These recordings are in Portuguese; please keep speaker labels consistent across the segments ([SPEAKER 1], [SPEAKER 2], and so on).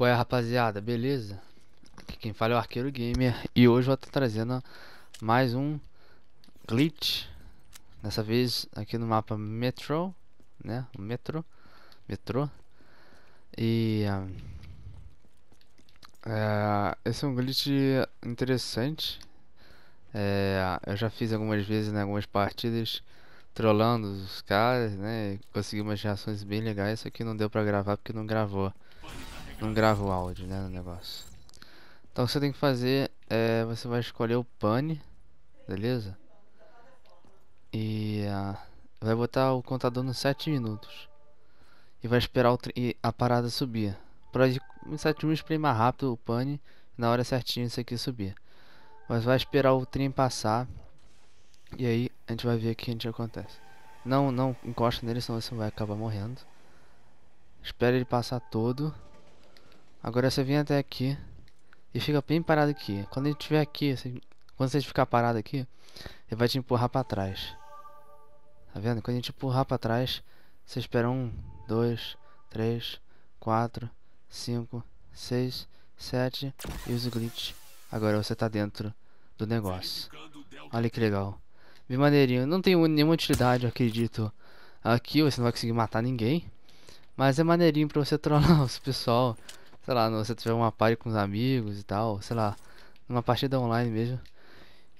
[SPEAKER 1] Qual é, rapaziada? Beleza? Aqui quem fala é o Arqueiro Gamer e hoje eu vou estar trazendo mais um glitch. Dessa vez aqui no mapa Metro, né? Metro, Metro. E ah, é, esse é um glitch interessante. É, eu já fiz algumas vezes, né, algumas partidas trollando os caras, né? Consegui umas reações bem legais, só que não deu pra gravar porque não gravou não grava o áudio, né, no negócio. Então o que você tem que fazer é, você vai escolher o pane, beleza? E uh, vai botar o contador nos 7 minutos. E vai esperar e a parada subir. Pra em 7 minutos para ir mais rápido o pane, na hora certinho isso aqui subir. Mas vai esperar o trem passar. E aí a gente vai ver o que a gente acontece. Não, não encosta nele, senão você vai acabar morrendo. Espera ele passar todo. Agora você vem até aqui e fica bem parado aqui. Quando ele estiver aqui, você... quando você ficar parado aqui, ele vai te empurrar para trás. Tá vendo? Quando a gente empurrar para trás, você espera um, dois, três, quatro, cinco, seis, sete e usa o glitch. Agora você tá dentro do negócio. Olha que legal. Bem maneirinho. Não tem nenhuma utilidade, acredito. Aqui você não vai conseguir matar ninguém. Mas é maneirinho pra você trollar os pessoal sei lá, se você tiver uma party com os amigos e tal, sei lá, numa partida online mesmo.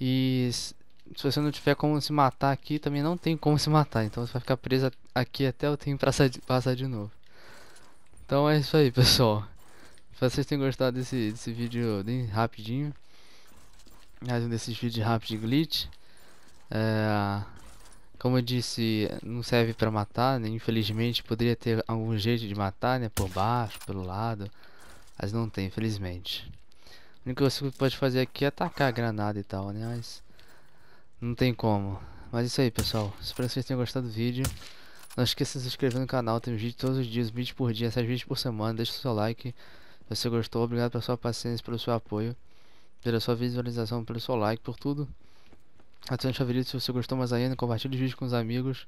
[SPEAKER 1] E se você não tiver como se matar aqui, também não tem como se matar, então você vai ficar preso aqui até o tempo passar de novo. Então é isso aí, pessoal. Espero que vocês tenham gostado desse, desse vídeo bem rapidinho. Mais um desses vídeos rápidos de glitch. É... Como eu disse, não serve para matar, né? Infelizmente, poderia ter algum jeito de matar, né? Por baixo, pelo lado. Mas não tem, infelizmente. O único que você pode fazer aqui é atacar a granada e tal, né? Mas não tem como. Mas isso aí, pessoal. Espero que vocês tenham gostado do vídeo. Não esqueça de se inscrever no canal. Tem vídeo todos os dias, vídeo por dia, 7 vídeos por semana. Deixe seu like. Se você gostou, obrigado pela sua paciência, pelo seu apoio, pela sua visualização, pelo seu like, por tudo. Atenção favorito se você gostou mais ainda, compartilhe os vídeos com os amigos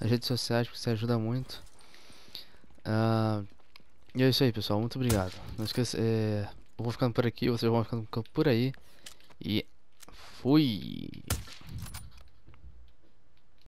[SPEAKER 1] nas redes sociais, porque isso ajuda muito. Uh, e é isso aí, pessoal. Muito obrigado. Não esqueça. É, eu vou ficando por aqui, vocês vão ficando por aí. E fui!